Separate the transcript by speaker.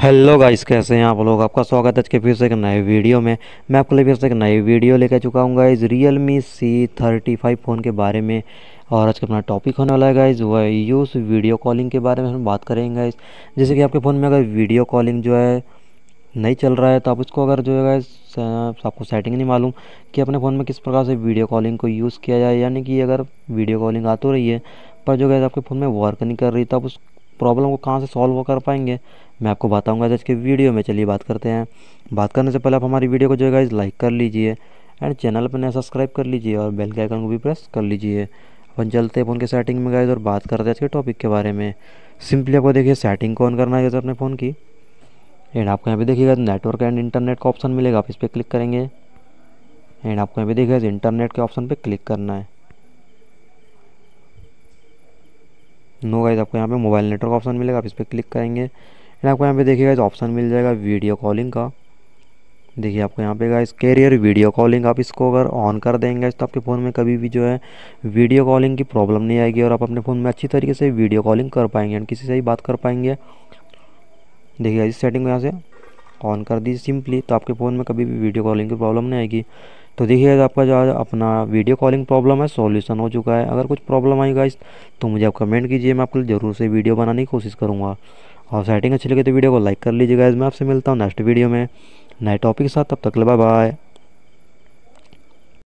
Speaker 1: hello guys कैसे हैं आप लोग आपका स्वागत है आज के फिर से एक नए वीडियो में मैं आपके लिए फिर से एक नई वीडियो लेकर चुका हूँ guys Realme C thirty five phone के बारे में और आज का अपना टॉपिक होने वाला है गाइज वह यूज़ वीडियो कॉलिंग के बारे में हम बात करेंगे गाइज जैसे कि आपके फ़ोन में अगर वीडियो कॉलिंग जो है नहीं चल रहा है तो आप उसको अगर जो है आपको सेटिंग नहीं मालूम कि अपने फ़ोन में किस प्रकार से वीडियो कॉलिंग को यूज़ किया जाए यानी कि अगर वीडियो कॉलिंग आ तो रही है पर जो गैस आपके फ़ोन में वर्क नहीं कर रही तो आप उस प्रॉब्लम को कहाँ से सॉल्व कर पाएंगे मैं आपको बताऊंगा आज के वीडियो में चलिए बात करते हैं बात करने से पहले आप हमारी वीडियो को जो है लाइक कर लीजिए एंड चैनल पर नया सब्सक्राइब कर लीजिए और बेल के आइकन को भी प्रेस कर लीजिए अपन चलते हैं फ़ोन के सेटिंग में गए और बात करते हैं आज के टॉपिक के बारे में सिंपली आपको देखिए सेटिंग को ऑन करना है अपने फ़ोन की एंड आपको यहाँ पे देखिएगा नेटवर्क एंड इंटरनेट का ऑप्शन मिलेगा आप इस पर क्लिक करेंगे एंड आपको यहाँ पे देखिएगा इंटरनेट के ऑप्शन पर क्लिक करना है नो गाइज आपको यहाँ पे मोबाइल नेटवर्क ऑप्शन मिलेगा आप इस पर क्लिक करेंगे एंड आपको यहाँ पे देखिएगा इस ऑप्शन मिल जाएगा वीडियो कॉलिंग का देखिए आपको यहाँ पे इस कैरियर वीडियो कॉलिंग आप इसको अगर ऑन कर देंगे तो आपके फ़ोन में कभी भी जो है वीडियो कॉलिंग की प्रॉब्लम नहीं आएगी और आप अपने फ़ोन में अच्छी तरीके से वीडियो कॉलिंग कर पाएंगे एंड किसी से ही बात कर पाएंगे देखिए इस सेटिंग को यहाँ से ऑन कर दीजिए सिंपली तो आपके फ़ोन में कभी भी वीडियो कॉलिंग की प्रॉब्लम नहीं आएगी तो देखिए आपका जो अपना वीडियो कॉलिंग प्रॉब्लम है सॉल्यूशन हो चुका है अगर कुछ प्रॉब्लम आई गाइस तो मुझे आप कमेंट कीजिए मैं आपको ज़रूर से वीडियो बनाने की कोशिश करूँगा और सेटिंग अच्छी लगी तो वीडियो को लाइक कर लीजिएगा इसमें आपसे मिलता हूँ नेक्स्ट वीडियो में नए टॉपिक के साथ तब तक ले बाय बाय